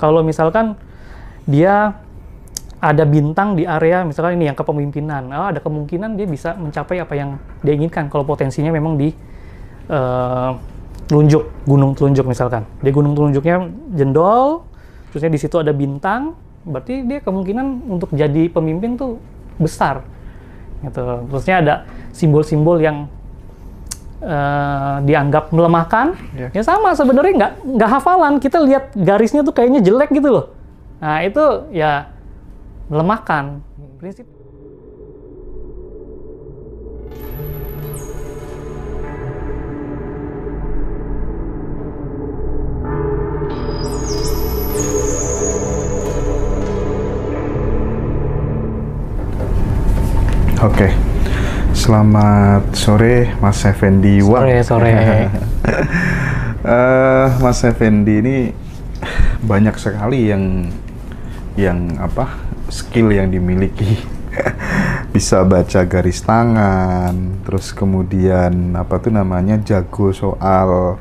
Kalau misalkan dia ada bintang di area misalkan ini yang kepemimpinan, oh, ada kemungkinan dia bisa mencapai apa yang dia inginkan kalau potensinya memang di uh, telunjuk, gunung telunjuk misalkan. Dia gunung telunjuknya jendol, terusnya di situ ada bintang, berarti dia kemungkinan untuk jadi pemimpin tuh besar. Gitu. Terusnya ada simbol-simbol yang Uh, dianggap melemahkan, yeah. ya sama sebenarnya nggak nggak hafalan kita lihat garisnya tuh kayaknya jelek gitu loh. Nah itu ya melemahkan prinsip. Oke. Okay selamat sore Mas Effendi Wang. Sore, sore. uh, Mas Effendi ini banyak sekali yang yang apa skill yang dimiliki. Bisa baca garis tangan, terus kemudian apa tuh namanya jago soal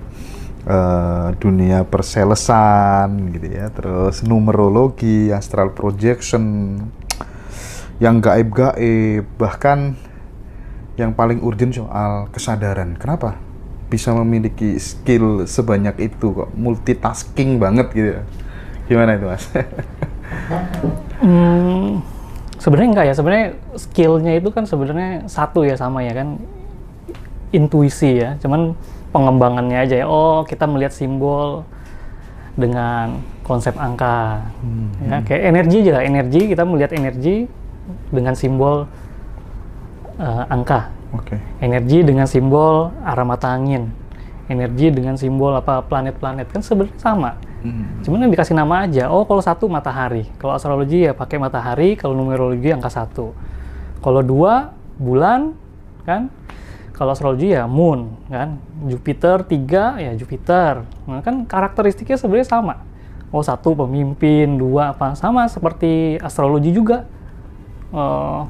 Uh, dunia perselesan gitu ya terus numerologi astral projection yang gaib-gaib bahkan yang paling urgent soal kesadaran. Kenapa? Bisa memiliki skill sebanyak itu kok multitasking banget gitu. Gimana itu mas? hmm, sebenarnya enggak ya. Sebenarnya skillnya itu kan sebenarnya satu ya sama ya kan intuisi ya. Cuman pengembangannya aja ya. Oh kita melihat simbol dengan konsep angka. Hmm. Ya, hmm. kayak energi aja lah. Energi kita melihat energi dengan simbol uh, angka. Okay. Energi dengan simbol arah mata angin. Energi dengan simbol apa planet-planet kan sebenarnya sama. Hmm. Cuman yang dikasih nama aja. Oh, kalau satu matahari. Kalau astrologi ya pakai matahari. Kalau numerologi angka satu. Kalau dua bulan kan. Kalau astrologi ya moon kan. Jupiter tiga ya Jupiter. Nah, kan karakteristiknya sebenarnya sama. Oh satu pemimpin, dua apa sama seperti astrologi juga. Uh,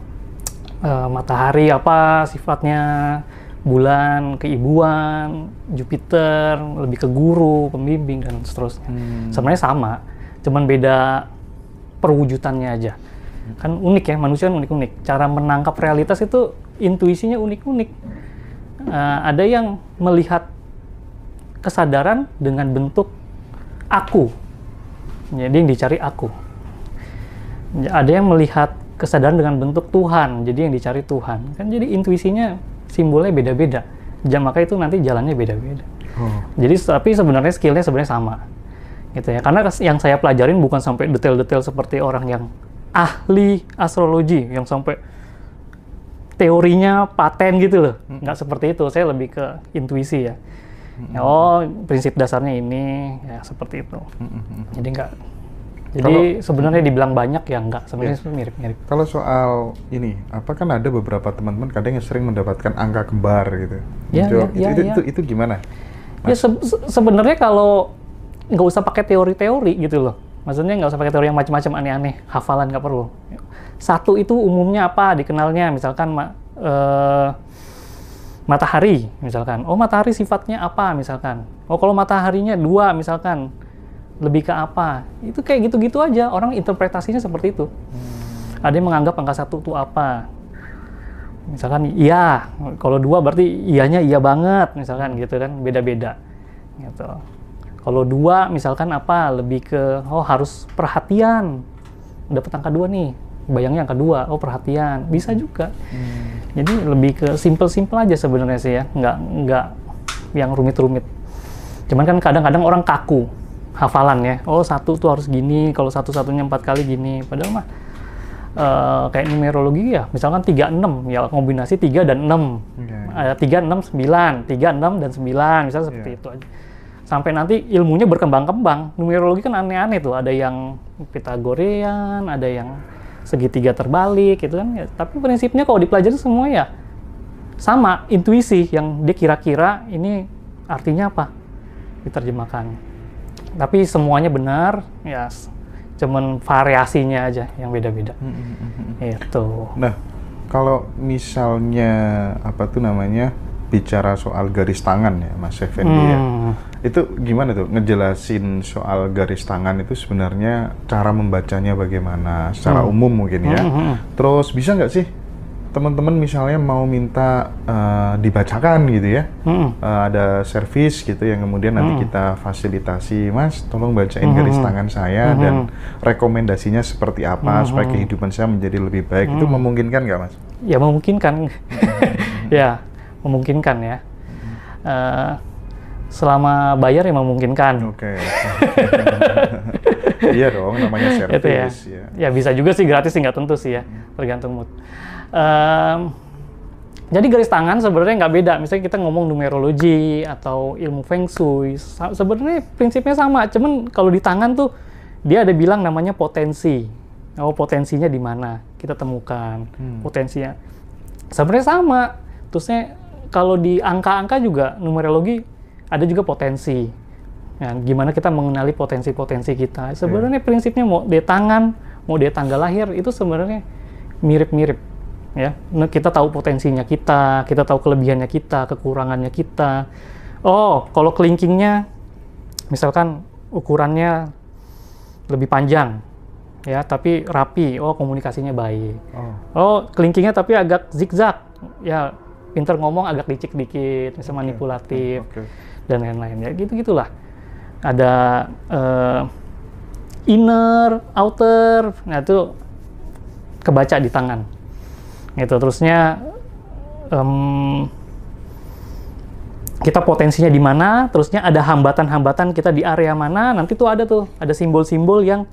uh, matahari apa sifatnya, bulan keibuan, Jupiter lebih ke guru, pembimbing dan seterusnya. Hmm. Sebenarnya sama, cuman beda perwujudannya aja. Kan unik ya, manusia kan unik-unik. Cara menangkap realitas itu intuisinya unik-unik. Uh, ada yang melihat kesadaran dengan bentuk aku. Jadi yang dicari aku. Ada yang melihat kesadaran dengan bentuk Tuhan jadi yang dicari Tuhan kan jadi intuisinya simbolnya beda-beda jam maka itu nanti jalannya beda-beda Hmm. jadi tapi sebenarnya skillnya sebenarnya sama gitu ya karena yang saya pelajarin bukan sampai detail-detail seperti orang yang ahli astrologi yang sampai teorinya paten gitu loh hmm. nggak seperti itu saya lebih ke intuisi ya hmm. oh prinsip dasarnya ini ya seperti itu hmm, hmm, jadi nggak jadi kalau, sebenarnya dibilang banyak ya enggak, sebenarnya iya. mirip-mirip. Kalau soal ini, apa kan ada beberapa teman-teman kadang yang sering mendapatkan angka kembar gitu. Ya, itu, iya. Itu, itu, gimana? Ya, Mas? Ya sebenarnya kalau nggak usah pakai teori-teori gitu loh. Maksudnya nggak usah pakai teori yang macam-macam aneh-aneh, hafalan nggak perlu. Satu itu umumnya apa dikenalnya, misalkan ma uh, matahari, misalkan. Oh matahari sifatnya apa, misalkan. Oh kalau mataharinya dua, misalkan lebih ke apa itu kayak gitu-gitu aja orang interpretasinya seperti itu hmm. ada yang menganggap angka satu itu apa misalkan iya kalau dua berarti iyanya iya banget misalkan gitu kan beda-beda gitu kalau dua misalkan apa lebih ke oh harus perhatian dapat angka dua nih bayangnya angka dua oh perhatian bisa juga hmm. jadi lebih ke simple-simple aja sebenarnya sih ya nggak nggak yang rumit-rumit cuman kan kadang-kadang orang kaku hafalan ya oh satu tuh harus gini kalau satu satunya empat kali gini padahal mah uh, kayak numerologi ya misalkan tiga enam ya kombinasi tiga dan enam ada eh, tiga enam sembilan tiga enam dan sembilan misalnya iya. seperti yeah. itu aja sampai nanti ilmunya berkembang-kembang numerologi kan aneh-aneh tuh ada yang pitagorean ada yang segitiga terbalik gitu kan ya, tapi prinsipnya kalau dipelajari semua ya sama intuisi yang dia kira-kira ini artinya apa diterjemahkan tapi semuanya benar ya cuman variasinya aja yang beda-beda hmm. Mm, mm, mm, itu nah kalau misalnya apa tuh namanya bicara soal garis tangan ya Mas Effendi ya. hmm. ya itu gimana tuh ngejelasin soal garis tangan itu sebenarnya cara membacanya bagaimana secara hmm. umum mungkin ya hmm. hmm, hmm. terus bisa nggak sih teman-teman misalnya mau minta uh, dibacakan gitu ya, hmm. uh, ada servis gitu yang kemudian nanti hmm. kita fasilitasi, Mas, tolong bacain hmm. garis hmm. tangan saya hmm. dan hmm. rekomendasinya seperti apa hmm. supaya kehidupan saya menjadi lebih baik. Hmm. Itu memungkinkan nggak, Mas? Ya memungkinkan, ya memungkinkan ya. Uh, selama bayar ya memungkinkan. Oke. Okay. iya dong, namanya ya. servis. Ya. ya. Ya bisa juga sih gratis sih nggak tentu sih ya, tergantung mood. Um, jadi garis tangan sebenarnya nggak beda. Misalnya kita ngomong numerologi atau ilmu feng shui, sebenarnya prinsipnya sama. Cuman kalau di tangan tuh dia ada bilang namanya potensi. Oh potensinya di mana kita temukan hmm. potensinya. Sebenarnya sama. Terusnya kalau di angka-angka juga numerologi ada juga potensi. Nah, gimana kita mengenali potensi-potensi kita? Iya. Sebenarnya yeah. prinsipnya mau di tangan, mau di tanggal lahir itu sebenarnya mirip-mirip ya nah, kita tahu potensinya kita kita tahu kelebihannya kita kekurangannya kita oh kalau kelingkingnya misalkan ukurannya lebih panjang ya tapi rapi oh komunikasinya baik oh, oh kelingkingnya tapi agak zigzag ya pinter ngomong agak licik dikit bisa okay. manipulatif okay. dan lain-lain ya gitu gitulah ada uh, inner outer nah itu kebaca di tangan gitu terusnya um, kita potensinya di mana terusnya ada hambatan-hambatan kita di area mana nanti tuh ada tuh ada simbol-simbol yang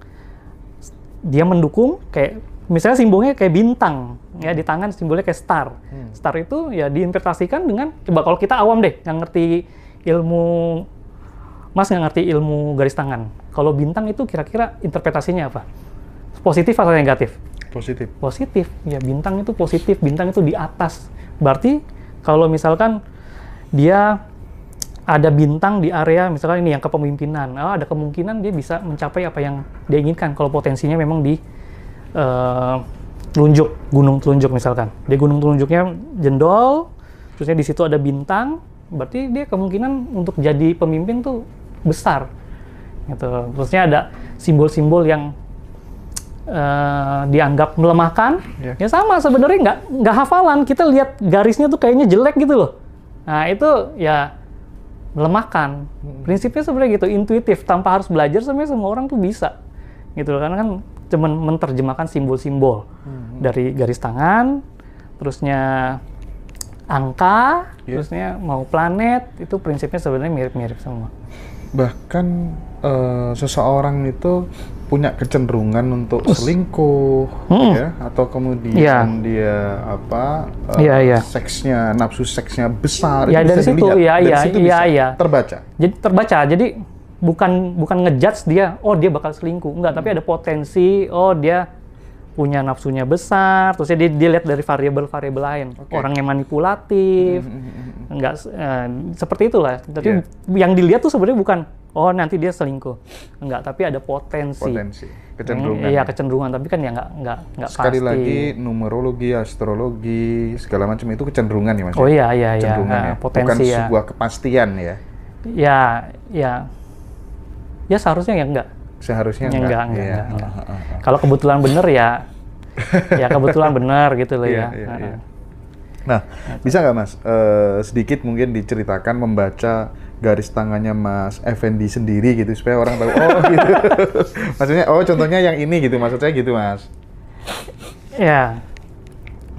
dia mendukung kayak misalnya simbolnya kayak bintang ya di tangan simbolnya kayak star hmm. star itu ya diinterpretasikan dengan coba kalau kita awam deh nggak ngerti ilmu mas nggak ngerti ilmu garis tangan kalau bintang itu kira-kira interpretasinya apa positif atau negatif Positif. Positif. Ya bintang itu positif, bintang itu di atas. Berarti kalau misalkan dia ada bintang di area misalkan ini yang kepemimpinan, oh, ada kemungkinan dia bisa mencapai apa yang dia inginkan kalau potensinya memang di uh, telunjuk, gunung telunjuk misalkan. Dia gunung telunjuknya jendol, terusnya di situ ada bintang, berarti dia kemungkinan untuk jadi pemimpin tuh besar. Gitu. Terusnya ada simbol-simbol yang Uh, dianggap melemahkan, yeah. ya sama sebenarnya nggak nggak hafalan kita lihat garisnya tuh kayaknya jelek gitu loh. Nah itu ya melemahkan. Hmm. Prinsipnya sebenarnya gitu intuitif tanpa harus belajar sebenarnya semua orang tuh bisa gitu loh karena kan cuman menerjemahkan simbol-simbol hmm. dari garis tangan, terusnya angka, yeah. terusnya mau planet itu prinsipnya sebenarnya mirip-mirip semua bahkan uh, seseorang itu punya kecenderungan untuk selingkuh hmm. ya atau kemudian yeah. dia apa uh, eh, yeah, yeah. seksnya nafsu seksnya besar ya yeah, dari situ ya dari ya situ ya, ya terbaca jadi terbaca jadi bukan bukan ngejudge dia oh dia bakal selingkuh enggak hmm. tapi ada potensi oh dia punya nafsunya besar, terus dia dilihat dari variabel-variabel lain. Okay. Orang yang manipulatif, mm nggak eh, seperti itulah. Tapi yeah. yang dilihat tuh sebenarnya bukan oh nanti dia selingkuh, enggak, tapi ada potensi. Potensi, kecenderungan. Iya ya. kecenderungan, tapi kan ya nggak nggak nggak pasti. Sekali lagi numerologi, astrologi, segala macam itu kecenderungan ya mas. Ya? Oh iya iya iya. ya. Ah, potensi bukan ya. sebuah kepastian ya. Ya ya ya seharusnya ya enggak seharusnya ya, enggak, enggak, enggak, ya. enggak. enggak. Ah, ah, kalau kebetulan bener ya ya kebetulan benar gitu loh iya, ya. nah, iya, yeah. Nah, bisa nggak Mas uh, sedikit mungkin diceritakan membaca garis tangannya Mas Effendi sendiri gitu supaya orang tahu oh gitu. Maksudnya oh contohnya yang ini gitu maksud saya gitu Mas. Ya.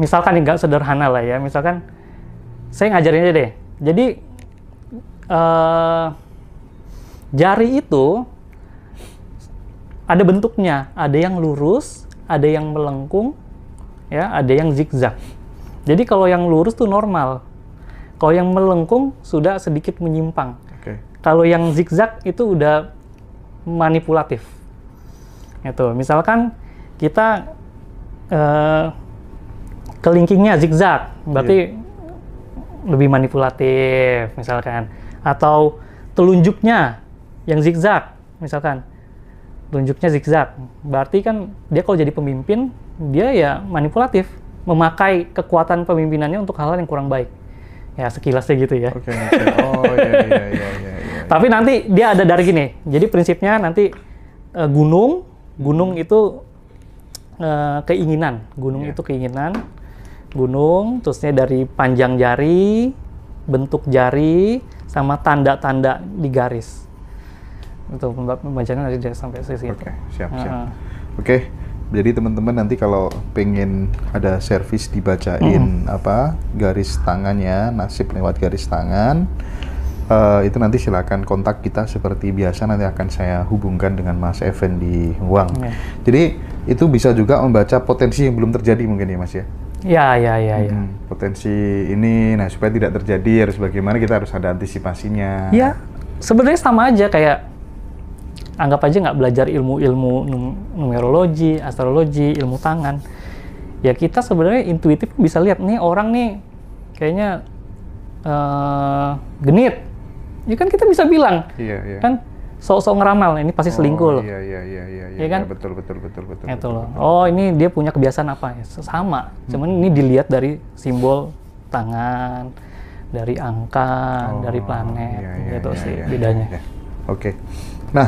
Misalkan nggak sederhana lah ya, misalkan saya ngajarin aja deh. Jadi uh, jari itu ada bentuknya, ada yang lurus, ada yang melengkung, ya, ada yang zigzag. Jadi kalau yang lurus tuh normal. Kalau yang melengkung sudah sedikit menyimpang. Okay. Kalau yang zigzag itu udah manipulatif. Itu, misalkan kita uh, kelingkingnya zigzag, berarti yeah. lebih manipulatif, misalkan. Atau telunjuknya yang zigzag, misalkan tunjuknya zigzag. Berarti kan dia kalau jadi pemimpin, dia ya manipulatif, memakai kekuatan pemimpinannya untuk hal-hal yang kurang baik. Ya sekilasnya gitu ya. Oke. Okay, okay. Oh iya iya iya iya. Ya. Tapi nanti dia ada dari gini. Jadi prinsipnya nanti uh, gunung, gunung hmm. itu uh, keinginan, gunung yeah. itu keinginan, gunung, terusnya dari panjang jari, bentuk jari, sama tanda-tanda di garis. Untuk pembacanya nanti sampai sisi Oke, siap, siap. Uh -huh. Oke. Okay jadi teman-teman nanti kalau pengen ada servis dibacain uh-huh. apa garis tangannya nasib lewat garis tangan uh, itu nanti silakan kontak kita seperti biasa nanti akan saya hubungkan dengan Mas Evan di Huang. Yeah. Jadi itu bisa juga membaca potensi yang belum terjadi mungkin ya Mas ya. Ya, ya, ya, ya. Hmm, potensi ini, nah supaya tidak terjadi harus bagaimana kita harus ada antisipasinya. Ya, sebenarnya sama aja kayak anggap aja nggak belajar ilmu-ilmu numerologi, astrologi, ilmu tangan. Ya kita sebenarnya intuitif bisa lihat nih orang nih kayaknya uh, genit. Ya kan kita bisa bilang. Iya, iya. Kan sok-sok ngeramal nah ini pasti oh, selingkuh oh, loh. Iya iya iya iya. Iya ya kan? Ya, betul betul betul betul. Itu Oh, ini dia punya kebiasaan apa? Ya, sama. Hmm. Cuman ini dilihat dari simbol tangan, dari angka, oh, dari planet iya, iya, gitu iya, sih iya, iya bedanya. Iya. Oke. Okay. Nah,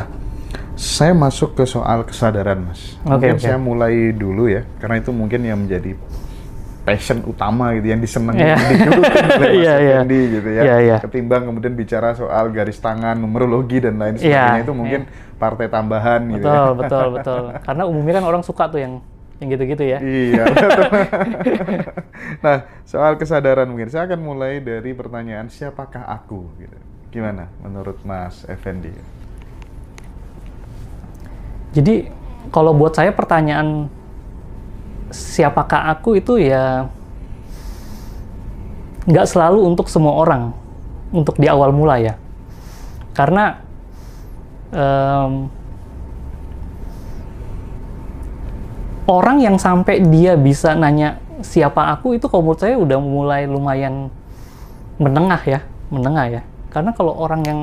saya masuk ke soal kesadaran mas okay, mungkin okay. saya mulai dulu ya karena itu mungkin yang menjadi passion utama gitu yang disenangi yeah. di dulu yeah, yeah. Fendi, gitu ya yeah, yeah. ketimbang kemudian bicara soal garis tangan numerologi dan lain iya. sebagainya yeah, itu mungkin yeah. partai tambahan betul, gitu ya. betul betul karena umumnya kan orang suka tuh yang yang gitu-gitu ya iya nah soal kesadaran mungkin saya akan mulai dari pertanyaan siapakah aku gitu gimana menurut Mas Effendi jadi kalau buat saya pertanyaan siapakah aku itu ya nggak selalu untuk semua orang untuk di awal mula ya karena um, orang yang sampai dia bisa nanya siapa aku itu kalau menurut saya udah mulai lumayan menengah ya menengah ya karena kalau orang yang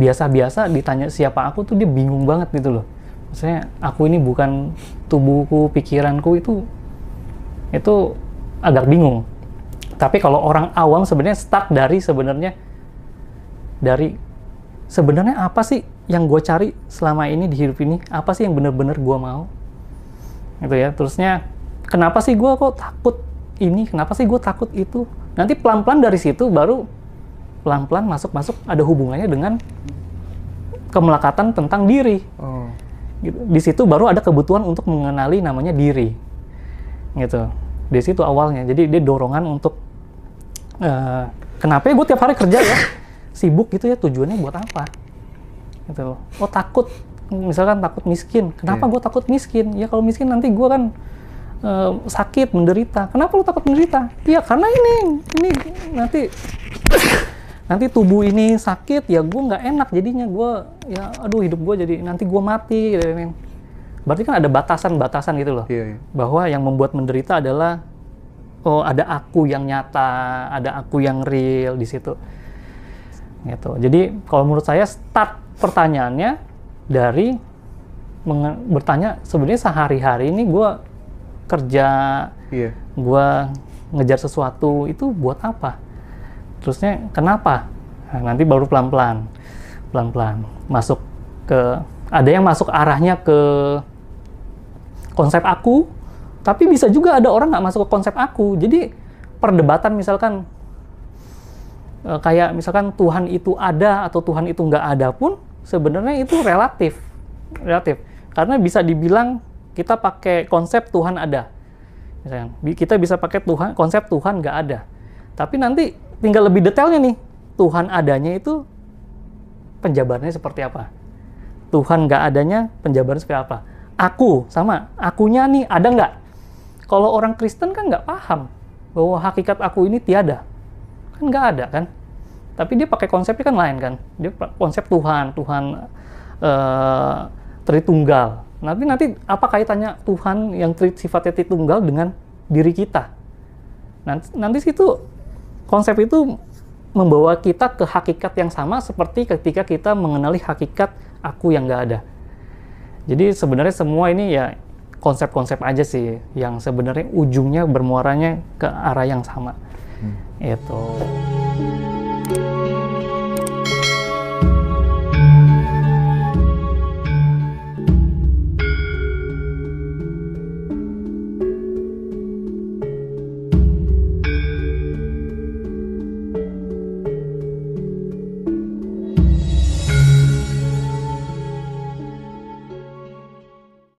biasa-biasa ditanya siapa aku tuh dia bingung banget gitu loh maksudnya aku ini bukan tubuhku pikiranku itu itu agak bingung tapi kalau orang awam sebenarnya stuck dari sebenarnya dari sebenarnya apa sih yang gue cari selama ini di hidup ini apa sih yang bener-bener gue mau gitu ya terusnya kenapa sih gue kok takut ini kenapa sih gue takut itu nanti pelan-pelan dari situ baru pelan-pelan masuk-masuk ada hubungannya dengan kemelakatan tentang diri. Hmm. Gitu. Di situ baru ada kebutuhan untuk mengenali namanya diri. Gitu. Di situ awalnya. Jadi dia dorongan untuk uh, kenapa ya gue tiap hari kerja ya? Sibuk gitu ya tujuannya buat apa? Gitu loh. Oh takut misalkan takut miskin. Kenapa yeah. gue takut miskin? Ya kalau miskin nanti gue kan uh, sakit menderita. Kenapa lu takut menderita? Ya karena ini ini nanti nanti tubuh ini sakit ya gue nggak enak jadinya gue ya aduh hidup gue jadi nanti gue mati ini gitu, gitu, gitu. berarti kan ada batasan-batasan gitu loh iya, iya. bahwa yang membuat menderita adalah oh ada aku yang nyata ada aku yang real di situ gitu jadi kalau menurut saya start pertanyaannya dari bertanya sebenarnya sehari-hari ini gue kerja iya. gue ngejar sesuatu itu buat apa terusnya kenapa nah, nanti baru pelan pelan pelan pelan masuk ke ada yang masuk arahnya ke konsep aku tapi bisa juga ada orang nggak masuk ke konsep aku jadi perdebatan misalkan eh, kayak misalkan Tuhan itu ada atau Tuhan itu nggak ada pun sebenarnya itu relatif relatif karena bisa dibilang kita pakai konsep Tuhan ada misalkan kita bisa pakai Tuhan konsep Tuhan nggak ada tapi nanti tinggal lebih detailnya nih. Tuhan adanya itu penjabarannya seperti apa? Tuhan nggak adanya penjabarnya seperti apa? Aku sama, akunya nih ada nggak? Kalau orang Kristen kan nggak paham bahwa hakikat aku ini tiada, kan nggak ada kan? Tapi dia pakai konsepnya kan lain kan? Dia konsep Tuhan, Tuhan uh, Tritunggal. Nanti nanti apa kaitannya Tuhan yang sifatnya Tritunggal dengan diri kita? Nanti, nanti situ konsep itu membawa kita ke hakikat yang sama seperti ketika kita mengenali hakikat aku yang nggak ada. Jadi sebenarnya semua ini ya konsep-konsep aja sih yang sebenarnya ujungnya bermuaranya ke arah yang sama. Hmm. Itu.